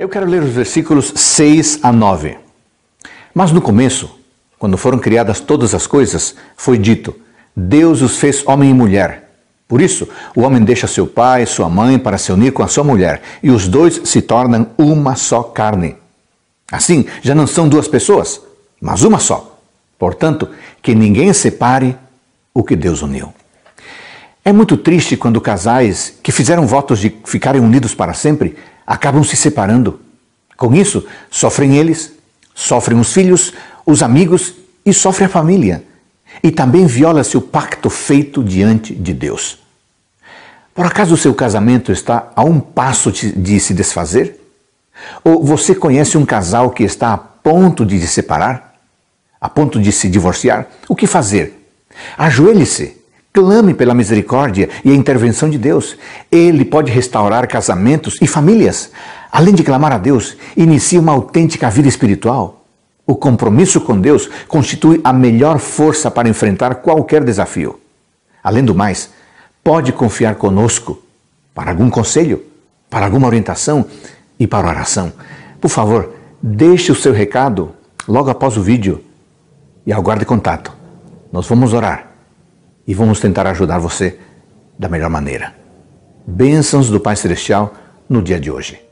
Eu quero ler os versículos 6 a 9. Mas no começo, quando foram criadas todas as coisas, foi dito: Deus os fez homem e mulher. Por isso, o homem deixa seu pai e sua mãe para se unir com a sua mulher, e os dois se tornam uma só carne. Assim, já não são duas pessoas, mas uma só. Portanto, que ninguém separe o que Deus uniu. É muito triste quando casais que fizeram votos de ficarem unidos para sempre acabam se separando. Com isso, sofrem eles, sofrem os filhos, os amigos e sofre a família. E também viola-se o pacto feito diante de Deus. Por acaso o seu casamento está a um passo de se desfazer? Ou você conhece um casal que está a ponto de se separar? A ponto de se divorciar? O que fazer? Ajoelhe-se Clame pela misericórdia e a intervenção de Deus. Ele pode restaurar casamentos e famílias. Além de clamar a Deus, inicie uma autêntica vida espiritual. O compromisso com Deus constitui a melhor força para enfrentar qualquer desafio. Além do mais, pode confiar conosco para algum conselho, para alguma orientação e para oração. Por favor, deixe o seu recado logo após o vídeo e aguarde contato. Nós vamos orar e vamos tentar ajudar você da melhor maneira. Bênçãos do Pai Celestial no dia de hoje.